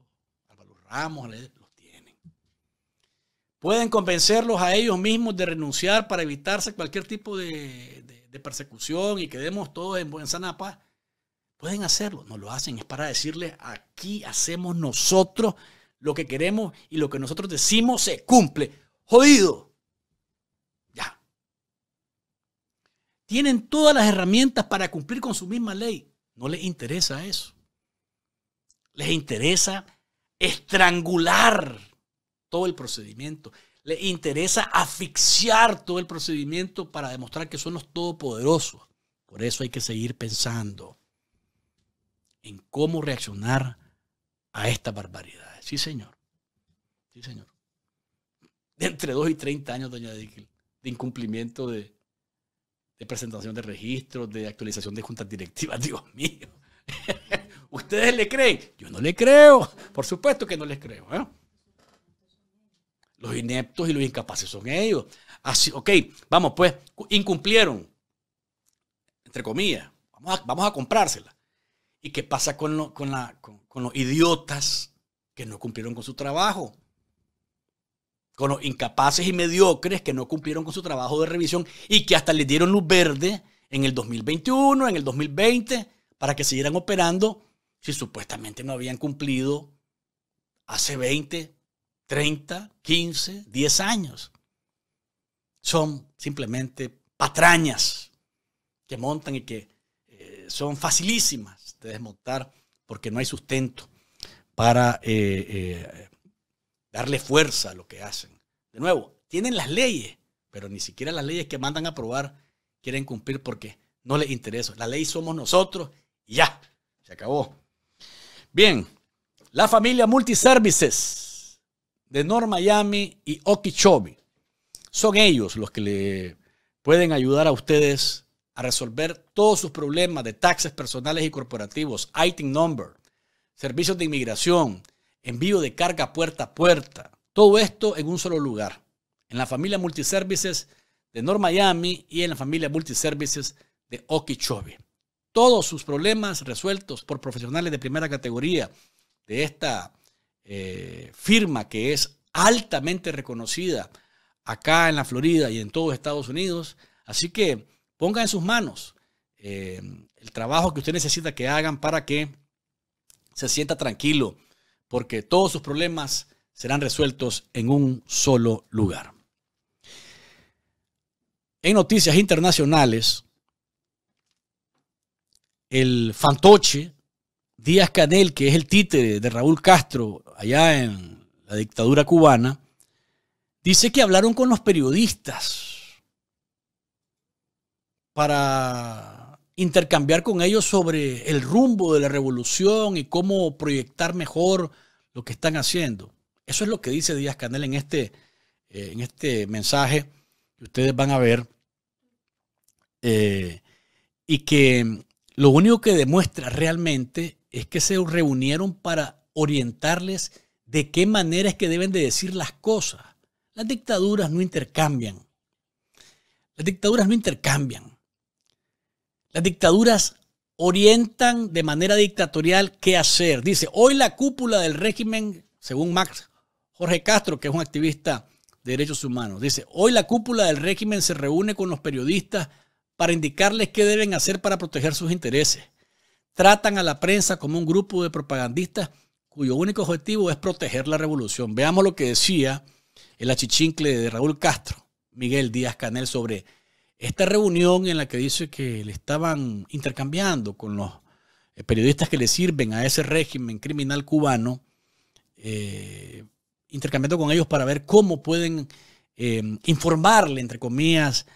los Ramos los tienen. Pueden convencerlos a ellos mismos de renunciar para evitarse cualquier tipo de, persecución y quedemos todos en, buen sana paz. Pueden hacerlo, no lo hacen, es para decirles, aquí hacemos nosotros lo que queremos y lo que nosotros decimos se cumple. Jodido. Tienen todas las herramientas para cumplir con su misma ley. No les interesa eso. Les interesa estrangular todo el procedimiento. Les interesa asfixiar todo el procedimiento para demostrar que son los todopoderosos. Por eso hay que seguir pensando en cómo reaccionar a esta barbaridad. Sí, señor. Sí, señor. De entre 2 y 30 años, doña Dickel, de incumplimiento de, de presentación de registros, de actualización de juntas directivas. Dios mío. ¿Ustedes le creen? Yo no le creo. Por supuesto que no les creo. ¿eh? Los ineptos y los incapaces son ellos. Así, ok, vamos pues, incumplieron, entre comillas, vamos a, comprársela. ¿Y qué pasa con, con, con los idiotas que no cumplieron con su trabajo? con los incapaces y mediocres que no cumplieron con su trabajo de revisión y que hasta les dieron luz verde en el 2021, en el 2020, para que siguieran operando si supuestamente no habían cumplido hace 20, 30, 15, 10 años. Son simplemente patrañas que montan y que eh, son facilísimas de desmontar porque no hay sustento para eh, eh, darle fuerza a lo que hacen. De nuevo, tienen las leyes, pero ni siquiera las leyes que mandan a aprobar quieren cumplir porque no les interesa. La ley somos nosotros y ya, se acabó. Bien, la familia Multiservices de North Miami y Okeechobee. Son ellos los que le pueden ayudar a ustedes a resolver todos sus problemas de taxes personales y corporativos, ITIN number, servicios de inmigración, envío de carga puerta a puerta. Todo esto en un solo lugar, en la familia Multiservices de North Miami y en la familia Multiservices de Okeechobee. Todos sus problemas resueltos por profesionales de primera categoría de esta eh, firma que es altamente reconocida acá en la Florida y en todos Estados Unidos. Así que ponga en sus manos eh, el trabajo que usted necesita que hagan para que se sienta tranquilo porque todos sus problemas serán resueltos en un solo lugar. En noticias internacionales, el fantoche Díaz Canel, que es el títere de Raúl Castro allá en la dictadura cubana, dice que hablaron con los periodistas para intercambiar con ellos sobre el rumbo de la revolución y cómo proyectar mejor lo que están haciendo. Eso es lo que dice Díaz Canel en este, eh, en este mensaje que ustedes van a ver. Eh, y que lo único que demuestra realmente es que se reunieron para orientarles de qué manera es que deben de decir las cosas. Las dictaduras no intercambian. Las dictaduras no intercambian. Las dictaduras orientan de manera dictatorial qué hacer. Dice, hoy la cúpula del régimen, según Max Jorge Castro, que es un activista de derechos humanos, dice, hoy la cúpula del régimen se reúne con los periodistas para indicarles qué deben hacer para proteger sus intereses. Tratan a la prensa como un grupo de propagandistas cuyo único objetivo es proteger la revolución. Veamos lo que decía el achichincle de Raúl Castro, Miguel Díaz Canel, sobre esta reunión en la que dice que le estaban intercambiando con los eh, periodistas que le sirven a ese régimen criminal cubano, eh, intercambiando con ellos para ver cómo pueden em, informarle, entre comillas,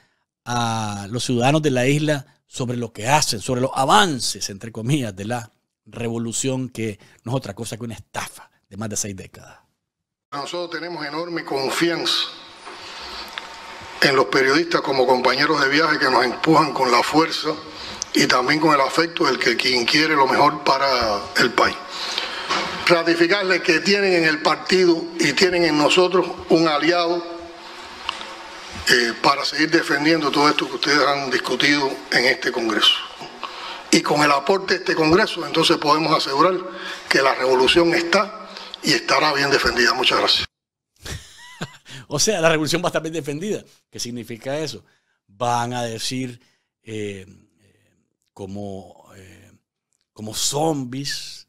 a los ciudadanos de la isla sobre lo que hacen, sobre los avances, entre comillas, de la revolución que no es otra cosa que una estafa de más de seis décadas. Nosotros tenemos enorme confianza en los periodistas como compañeros de viaje que nos empujan con la fuerza y también con el afecto del que quien quiere lo mejor para el país. Ratificarles que tienen en el partido y tienen en nosotros un aliado eh, para seguir defendiendo todo esto que ustedes han discutido en este Congreso. Y con el aporte de este Congreso, entonces podemos asegurar que la revolución está y estará bien defendida. Muchas gracias. O sea, la revolución va a estar bien defendida. ¿Qué significa eso? Van a decir eh, eh, como, eh, como zombies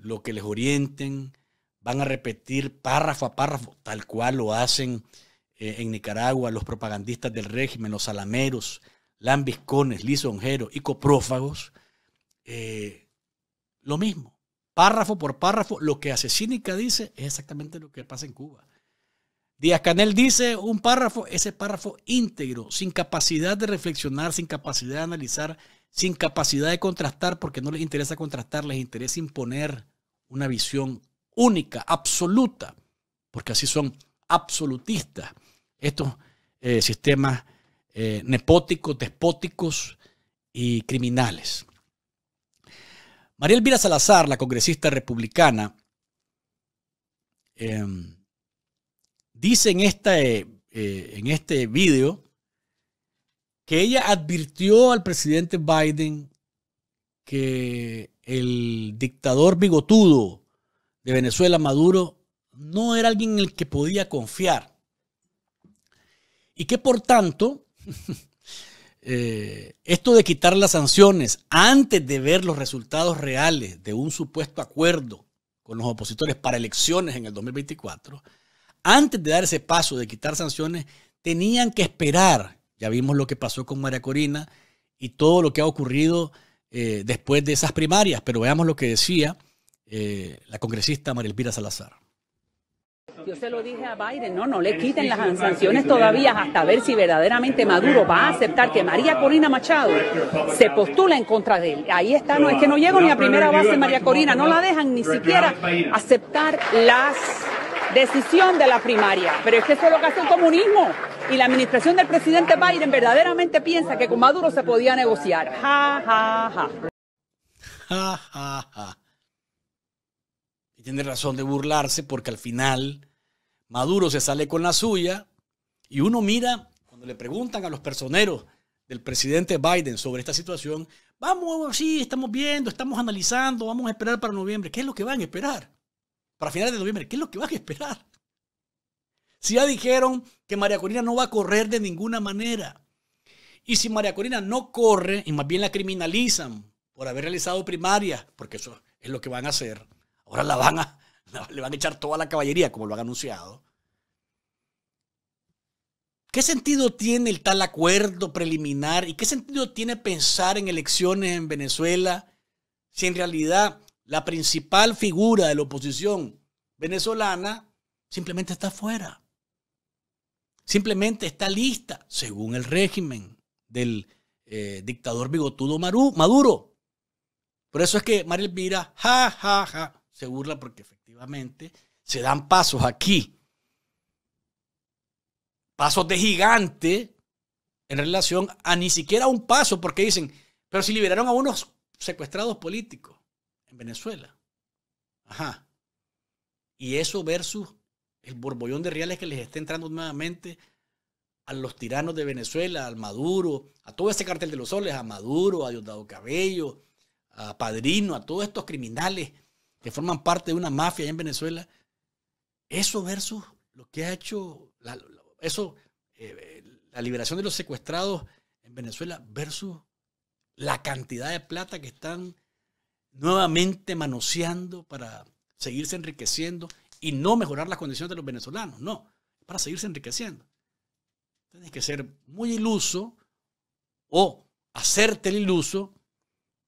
lo que les orienten, van a repetir párrafo a párrafo, tal cual lo hacen en Nicaragua los propagandistas del régimen, los salameros, lambiscones, lisonjeros y coprófagos. lo mismo párrafo por párrafo, lo que Asesínica dice es exactamente lo que pasa en Cuba. Díaz Canel dice un párrafo, ese párrafo íntegro, sin capacidad de reflexionar, sin capacidad de analizar, sin capacidad de contrastar, porque no les interesa contrastar, les interesa imponer una visión única, absoluta, porque así son absolutistas estos eh, sistemas eh, nepóticos, despóticos y criminales. María Elvira Salazar, la congresista republicana, eh, Dice en, eh, eh, en este video que ella advirtió al presidente Biden que el dictador bigotudo de Venezuela, Maduro, no era alguien en el que podía confiar. Y que por tanto, eh, esto de quitar las sanciones antes de ver los resultados reales de un supuesto acuerdo con los opositores para elecciones en el 2024, antes de dar ese paso de quitar sanciones, tenían que esperar. Ya vimos lo que pasó con María Corina y todo lo que ha ocurrido eh, después de esas primarias, pero veamos lo que decía eh, la congresista María Elvira Salazar. Yo se lo dije a Biden, no, no le quiten las sanciones todavía hasta ver si verdaderamente Maduro va a aceptar que María Corina Machado se postula en contra de él. Ahí está, no es que no llego ni a primera base María Corina, no la dejan ni siquiera aceptar las decisión de la primaria. Pero es que eso es lo que hace el comunismo. Y la administración del presidente Biden verdaderamente piensa que con Maduro se podía negociar. Ja, ja, ja. Y tiene razón de burlarse porque al final Maduro se sale con la suya y uno mira, cuando le preguntan a los personeros del presidente Biden sobre esta situación, vamos, sí, estamos viendo, estamos analizando, vamos a esperar para noviembre. ¿Qué es lo que van a esperar? para finales de noviembre. ¿Qué es lo que van a esperar? Si ya dijeron que María Corina no va a correr de ninguna manera. Y si María Corina no corre, y más bien la criminalizan por haber realizado primaria. porque eso es lo que van a hacer, ahora la van a, le van a echar toda la caballería, como lo han anunciado. ¿Qué sentido tiene el tal acuerdo preliminar y qué sentido tiene pensar en elecciones en Venezuela si en realidad la principal figura de la oposición venezolana simplemente está fuera. Simplemente está lista, según el régimen del eh, dictador bigotudo Maru, Maduro. Por eso es que María Elvira, ja, se burla porque efectivamente se dan pasos aquí. Pasos de gigante en relación a ni siquiera un paso, porque dicen, pero si liberaron a unos secuestrados políticos. Venezuela. Ajá. Y eso versus el borbollón de reales que les está entrando nuevamente a los tiranos de Venezuela, al Maduro, a todo ese cartel de los soles, a Maduro, a Diosdado Cabello, a Padrino, a todos estos criminales que forman parte de una mafia en Venezuela. Eso versus lo que ha hecho eso, eh, la liberación de los secuestrados en Venezuela versus la cantidad de plata que están nuevamente manoseando para seguirse enriqueciendo y no mejorar las condiciones de los venezolanos, no, para seguirse enriqueciendo. Tienes que ser muy iluso o hacerte el iluso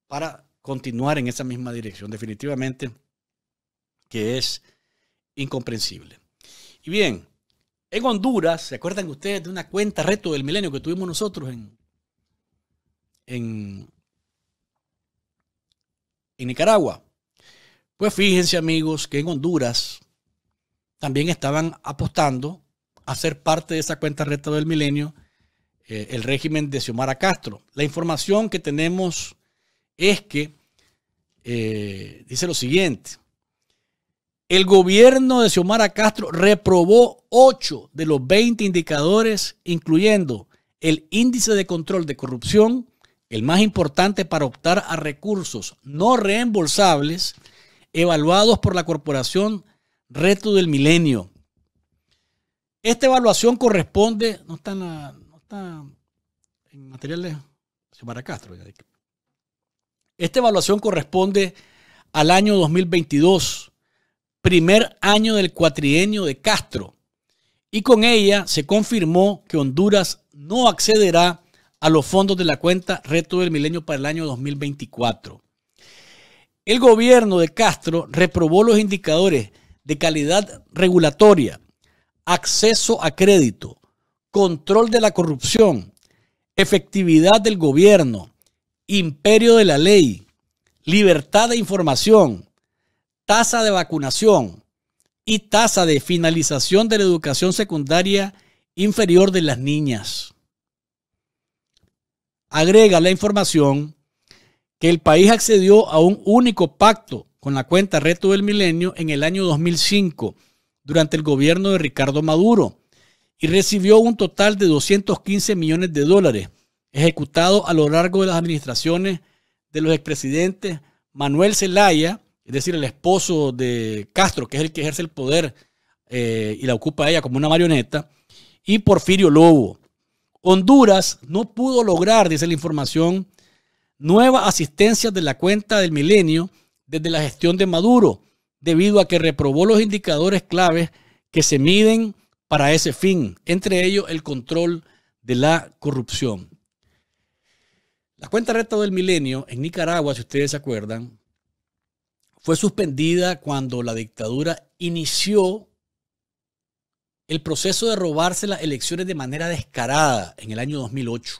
para continuar en esa misma dirección, definitivamente, que es incomprensible. Y bien, en Honduras, ¿se acuerdan ustedes de una cuenta reto del milenio que tuvimos nosotros en, en y Nicaragua. Pues fíjense amigos que en Honduras también estaban apostando a ser parte de esa cuenta recta del milenio eh, el régimen de Xiomara Castro. La información que tenemos es que eh, dice lo siguiente. El gobierno de Xiomara Castro reprobó 8 de los 20 indicadores, incluyendo el índice de control de corrupción, el más importante para optar a recursos no reembolsables evaluados por la corporación Reto del Milenio. Esta evaluación corresponde, no está en, materiales Castro. Esta evaluación corresponde al año 2022, primer año del cuatrienio de Castro, y con ella se confirmó que Honduras no accederá a los fondos de la cuenta Reto del Milenio para el año 2024. El gobierno de Castro reprobó los indicadores de calidad regulatoria, acceso a crédito, control de la corrupción, efectividad del gobierno, imperio de la ley, libertad de información, tasa de vacunación y tasa de finalización de la educación secundaria inferior de las niñas agrega la información que el país accedió a un único pacto con la cuenta Reto del Milenio en el año 2005, durante el gobierno de Ricardo Maduro, y recibió un total de 215 millones de dólares, ejecutados a lo largo de las administraciones de los expresidentes Manuel Zelaya, es decir, el esposo de Castro, que es el que ejerce el poder eh, y la ocupa ella como una marioneta, y Porfirio Lobo, Honduras no pudo lograr, dice la información, nuevas asistencias de la cuenta del milenio desde la gestión de Maduro, debido a que reprobó los indicadores claves que se miden para ese fin, entre ellos el control de la corrupción. La cuenta recta del milenio en Nicaragua, si ustedes se acuerdan, fue suspendida cuando la dictadura inició el proceso de robarse las elecciones de manera descarada en el año 2008,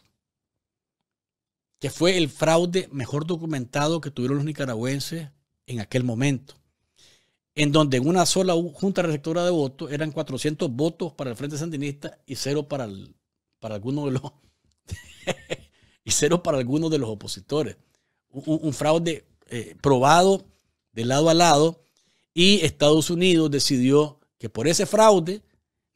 que fue el fraude mejor documentado que tuvieron los nicaragüenses en aquel momento, en donde en una sola junta receptora de votos eran 400 votos para el Frente Sandinista y cero para, para alguno de los... y cero para algunos de los opositores. Un, fraude eh, probado de lado a lado y Estados Unidos decidió que por ese fraude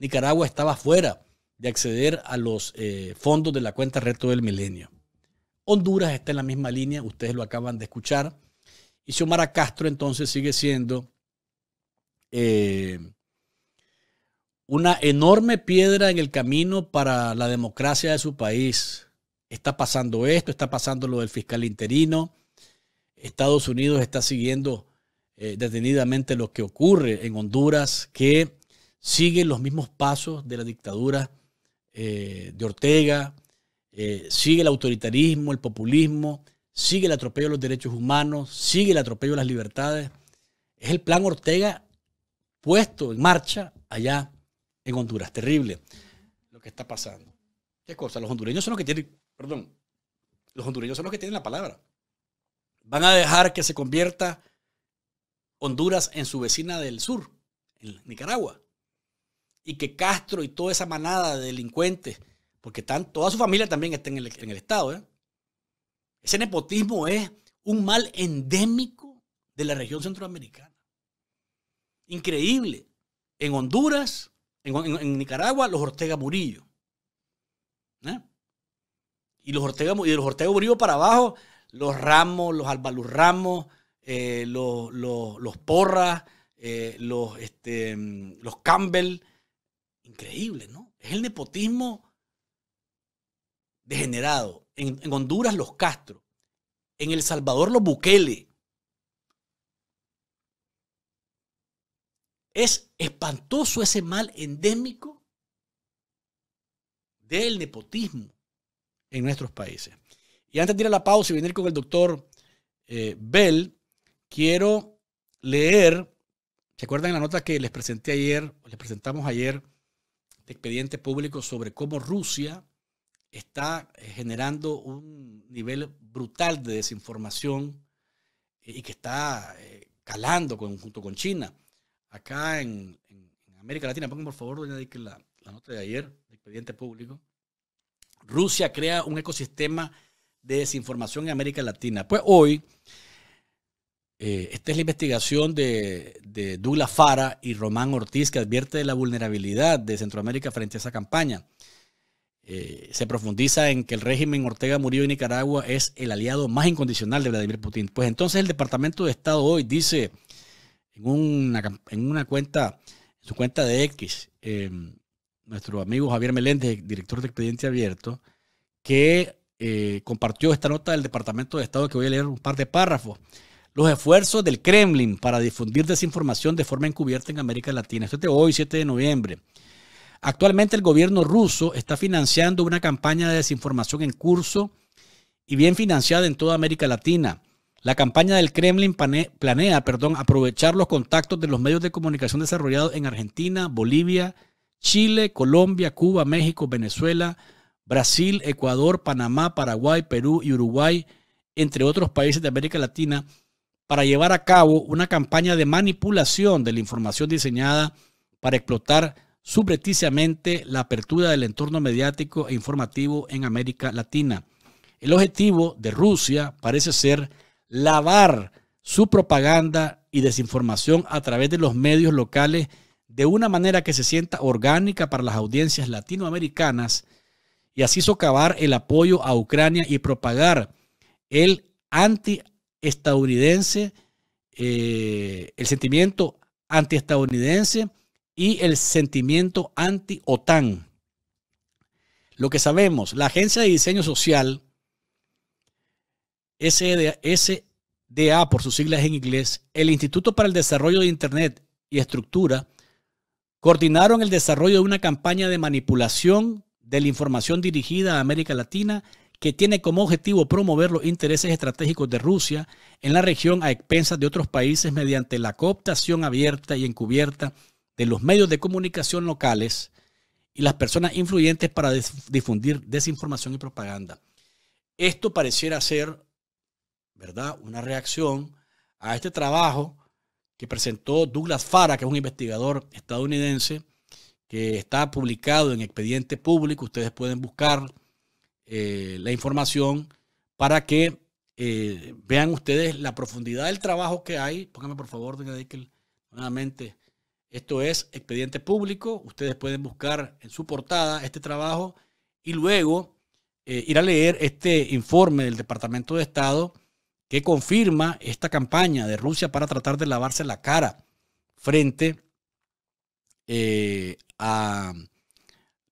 Nicaragua estaba fuera de acceder a los eh, fondos de la cuenta Reto del Milenio. Honduras está en la misma línea, ustedes lo acaban de escuchar. Y Xiomara Castro entonces sigue siendo eh, una enorme piedra en el camino para la democracia de su país. Está pasando esto, está pasando lo del fiscal interino. Estados Unidos está siguiendo eh, detenidamente lo que ocurre en Honduras, que sigue los mismos pasos de la dictadura eh, de Ortega, eh, sigue el autoritarismo, el populismo, sigue el atropello de los derechos humanos, sigue el atropello de las libertades. Es el plan Ortega puesto en marcha allá en Honduras. Terrible lo que está pasando. ¿Qué cosa? Los hondureños son los que tienen, perdón, los hondureños son los que tienen la palabra. Van a dejar que se convierta Honduras en su vecina del sur, en Nicaragua y que Castro y toda esa manada de delincuentes, porque toda su familia también está en el, Estado. ¿eh? Ese nepotismo es un mal endémico de la región centroamericana. Increíble. En Honduras, en, Nicaragua, los Ortega Murillo. ¿eh? Y, los Ortega, y de los Ortega Murillo para abajo, los Ramos, los Albaluz Ramos, eh, los, los, los Porras, los, este, mm, los Campbell Increíble, ¿no? Es el nepotismo degenerado. En, Honduras los Castro. En El Salvador los Bukele. Es espantoso ese mal endémico del nepotismo en nuestros países. Y antes de ir a la pausa y venir con el doctor eh, Bell, quiero leer, ¿se acuerdan la nota que les presenté ayer, les presentamos ayer de este expediente público sobre cómo Rusia está eh, generando un nivel brutal de desinformación eh, y que está eh, calando junto con China. Acá en, América Latina, pongan por favor, doña Dick, la, la nota de ayer, de expediente público. Rusia crea un ecosistema de desinformación en América Latina. Pues hoy eh, esta es la investigación de, de, Douglas Fara y Román Ortiz que advierte de la vulnerabilidad de Centroamérica frente a esa campaña. Eh, se profundiza en que el régimen Ortega Murillo y Nicaragua es el aliado más incondicional de Vladimir Putin. Pues entonces el Departamento de Estado hoy dice en una, cuenta, en su cuenta de X, eh, nuestro amigo Javier Meléndez, director de Expediente Abierto, que compartió esta nota del Departamento de Estado que voy a leer un par de párrafos los esfuerzos del Kremlin para difundir desinformación de forma encubierta en América Latina. Esto es hoy, 7 de noviembre. Actualmente el gobierno ruso está financiando una campaña de desinformación en curso y bien financiada en toda América Latina. La campaña del Kremlin planea, perdón, aprovechar los contactos de los medios de comunicación desarrollados en Argentina, Bolivia, Chile, Colombia, Cuba, México, Venezuela, Brasil, Ecuador, Panamá, Paraguay, Perú y Uruguay, entre otros países de América Latina, para llevar a cabo una campaña de manipulación de la información diseñada para explotar subrepticiamente la apertura del entorno mediático e informativo en América Latina. El objetivo de Rusia parece ser lavar su propaganda y desinformación a través de los medios locales de una manera que se sienta orgánica para las audiencias latinoamericanas y así socavar el apoyo a Ucrania y propagar el anti estadounidense, eh, el sentimiento antiestadounidense y el sentimiento anti-OTAN. Lo que sabemos, la Agencia de Diseño Social, SDA por sus siglas en inglés, el Instituto para el Desarrollo de Internet y Estructura, coordinaron el desarrollo de una campaña de manipulación de la información dirigida a América Latina que tiene como objetivo promover los intereses estratégicos de Rusia en la región a expensas de otros países mediante la cooptación abierta y encubierta de los medios de comunicación locales y las personas influyentes para difundir desinformación y propaganda. Esto pareciera ser, ¿verdad?, una reacción a este trabajo que presentó Douglas Fara, que es un investigador estadounidense, que está publicado en Expediente Público. Ustedes pueden buscar eh, la información para que eh, vean ustedes la profundidad del trabajo que hay. Pónganme por favor, doña Dickel, nuevamente. Esto es expediente público. Ustedes pueden buscar en su portada este trabajo y luego eh, ir a leer este informe del Departamento de Estado que confirma esta campaña de Rusia para tratar de lavarse la cara frente a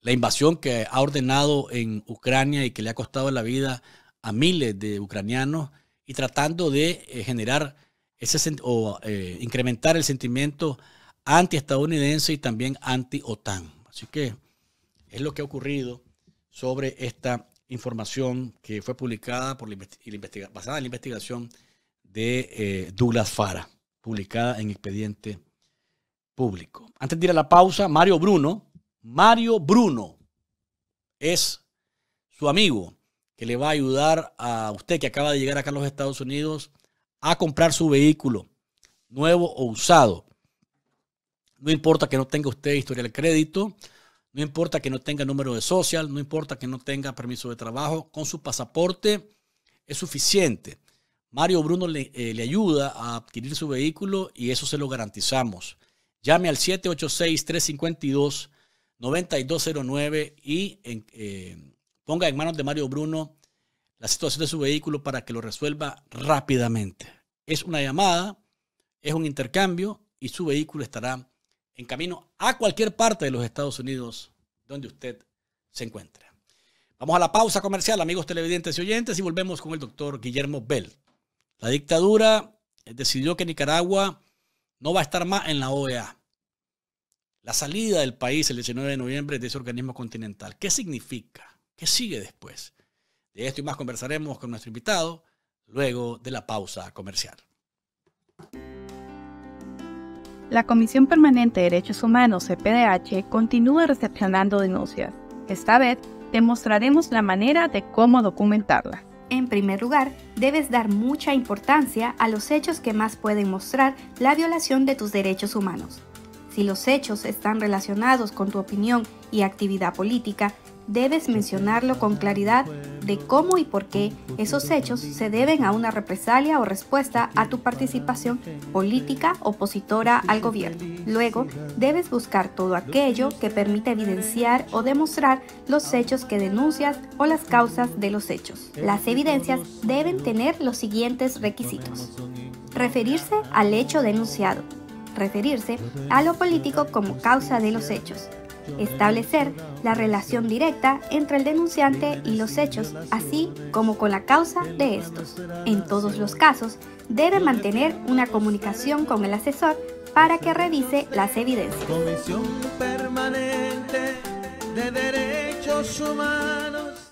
la invasión que ha ordenado en Ucrania y que le ha costado la vida a miles de ucranianos y tratando de eh, generar ese o eh, incrementar el sentimiento anti-estadounidense y también anti-OTAN. Así que es lo que ha ocurrido sobre esta información que fue publicada por la basada en la investigación de eh, Douglas Fara, publicada en Expediente Público. Antes de ir a la pausa, Mario Bruno, Mario Bruno es su amigo que le va a ayudar a usted que acaba de llegar acá a los Estados Unidos a comprar su vehículo nuevo o usado. No importa que no tenga usted historia de crédito, no importa que no tenga número de social, no importa que no tenga permiso de trabajo, con su pasaporte es suficiente. Mario Bruno le, eh, ayuda a adquirir su vehículo y eso se lo garantizamos. Llame al 786 352 9209 y eh, ponga en manos de Mario Bruno la situación de su vehículo para que lo resuelva rápidamente. Es una llamada, es un intercambio y su vehículo estará en camino a cualquier parte de los Estados Unidos donde usted se encuentre. Vamos a la pausa comercial, amigos televidentes y oyentes, y volvemos con el doctor Guillermo Bell. La dictadura eh, decidió que Nicaragua no va a estar más en la OEA. La salida del país el 19 de noviembre de ese organismo continental. ¿Qué significa? ¿Qué sigue después? De esto y más conversaremos con nuestro invitado luego de la pausa comercial. La Comisión Permanente de Derechos Humanos, CPDH, continúa recepcionando denuncias. Esta vez te mostraremos la manera de cómo documentarlas. En primer lugar, debes dar mucha importancia a los hechos que más pueden mostrar la violación de tus derechos humanos si los hechos están relacionados con tu opinión y actividad política, debes mencionarlo con claridad de cómo y por qué esos hechos se deben a una represalia o respuesta a tu participación política opositora al gobierno. Luego, debes buscar todo aquello que permita evidenciar o demostrar los hechos que denuncias o las causas de los hechos. Las evidencias deben tener los siguientes requisitos. Referirse al hecho denunciado, referirse a lo político como causa de los hechos, establecer la relación directa entre el denunciante y los hechos, así como con la causa de estos. En todos los casos, debe mantener una comunicación con el asesor para que revise las evidencias. de Derechos Humanos.